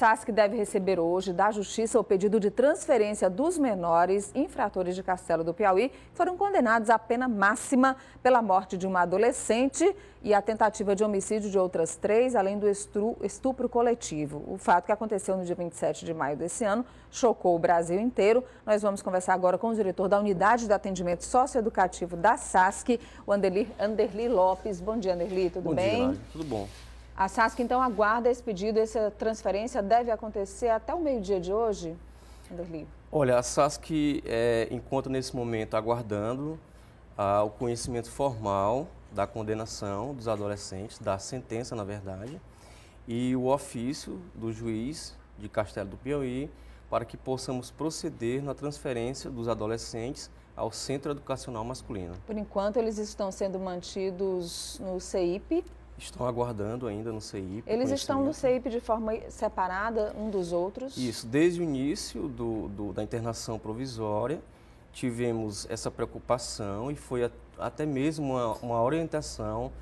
a que deve receber hoje da Justiça o pedido de transferência dos menores infratores de Castelo do Piauí, que foram condenados à pena máxima pela morte de uma adolescente e a tentativa de homicídio de outras três, além do estupro coletivo. O fato que aconteceu no dia 27 de maio desse ano chocou o Brasil inteiro. Nós vamos conversar agora com o diretor da Unidade de Atendimento Socioeducativo da SASC, o Anderli, Anderli Lopes. Bom dia, Anderli, tudo bom bem? Dia, Nádia. tudo bom. A SASC, então, aguarda esse pedido, essa transferência deve acontecer até o meio-dia de hoje, Anderli? Olha, a SASC é, encontra nesse momento aguardando ah, o conhecimento formal da condenação dos adolescentes, da sentença, na verdade, e o ofício do juiz de Castelo do Piauí para que possamos proceder na transferência dos adolescentes ao Centro Educacional Masculino. Por enquanto, eles estão sendo mantidos no CEIP, Estão aguardando ainda no CIP. Eles estão no CIP de forma separada um dos outros? Isso, desde o início do, do, da internação provisória, tivemos essa preocupação e foi a, até mesmo uma, uma, orientação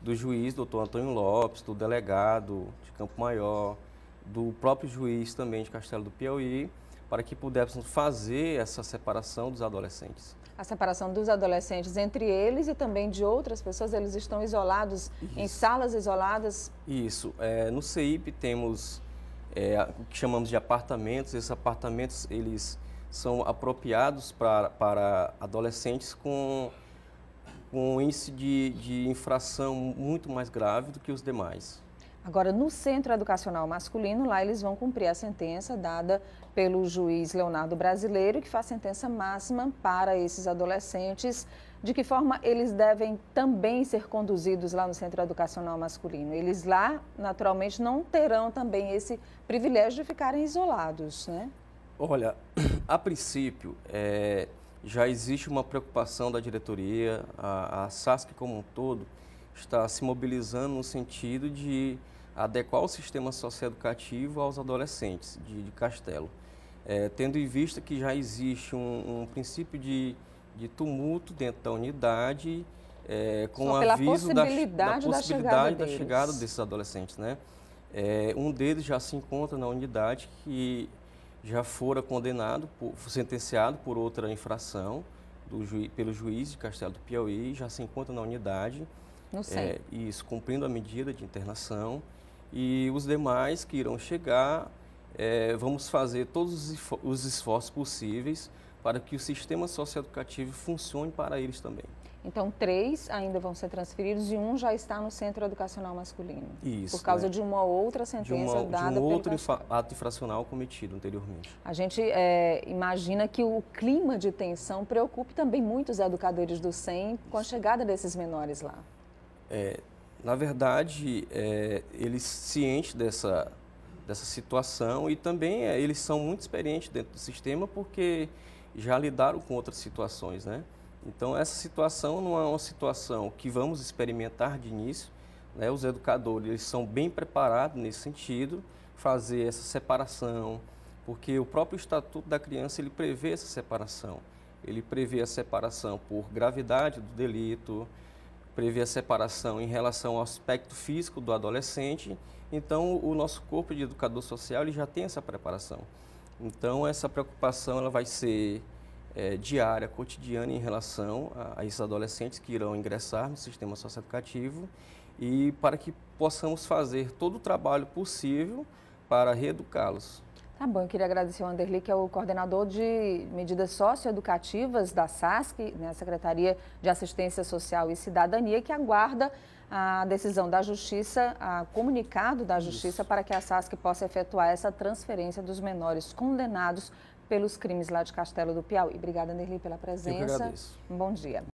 do juiz, doutor Antônio Lopes, do delegado de Campo Maior, do próprio juiz também de Castelo do Piauí, para que pudéssemos fazer essa separação dos adolescentes a separação dos adolescentes entre eles e também de outras pessoas. Eles estão isolados Isso. em salas isoladas? Isso. É, no CEIP temos é, o que chamamos de apartamentos. Esses apartamentos eles são apropriados pra, para adolescentes com, com um índice de, de infração muito mais grave do que os demais. Agora, no Centro Educacional Masculino, lá eles vão cumprir a sentença dada pelo juiz Leonardo Brasileiro, que faz sentença máxima para esses adolescentes. De que forma eles devem também ser conduzidos lá no Centro Educacional Masculino? Eles lá, naturalmente, não terão também esse privilégio de ficarem isolados, né? Olha, a princípio, é, já existe uma preocupação da diretoria, a, a SASC como um todo está se mobilizando no sentido de adequar o sistema socioeducativo aos adolescentes de, de Castelo, é, tendo em vista que já existe um, um princípio de, de, tumulto dentro da unidade, é, com Só aviso da, da, possibilidade da chegada, da chegada desses adolescentes. Né? É, um deles já se encontra na unidade que já fora condenado, por, sentenciado por outra infração pelo juiz de Castelo do Piauí, já se encontra na unidade. Não sei. É, isso, cumprindo a medida de internação e os demais que irão chegar, é, vamos fazer todos os esforços possíveis para que o sistema socioeducativo funcione para eles também. Então, três ainda vão ser transferidos e um já está no centro educacional masculino. Isso. Por causa né? de uma outra sentença de uma, dada de um outro pelo ato infracional cometido anteriormente. A gente é, imagina que o clima de tensão preocupe também muitos educadores do SEM com a chegada desses menores lá. É, na verdade, é, eles cientes dessa, dessa situação e também é, eles são muito experientes dentro do sistema porque já lidaram com outras situações, né? Então, essa situação não é uma situação que vamos experimentar de início. Né? Os educadores eles são bem preparados nesse sentido, fazer essa separação, porque o próprio Estatuto da Criança ele prevê essa separação. Ele prevê a separação por gravidade do delito, prevê a separação em relação ao aspecto físico do adolescente. Então, o nosso corpo de educador social ele já tem essa preparação. Então, essa preocupação ela vai ser é, diária, cotidiana em relação a, a, esses adolescentes que irão ingressar no sistema socioeducativo e para que possamos fazer todo o trabalho possível para reeducá-los. Tá bom, eu queria agradecer o Anderli, que é o coordenador de medidas socioeducativas da SASC, né, Secretaria de Assistência Social e Cidadania, que aguarda a decisão da Justiça, a comunicado da Justiça, Isso. para que a SASC possa efetuar essa transferência dos menores condenados pelos crimes lá de Castelo do Piauí. Obrigada, Anderli, pela presença. Eu que agradeço. Um bom dia.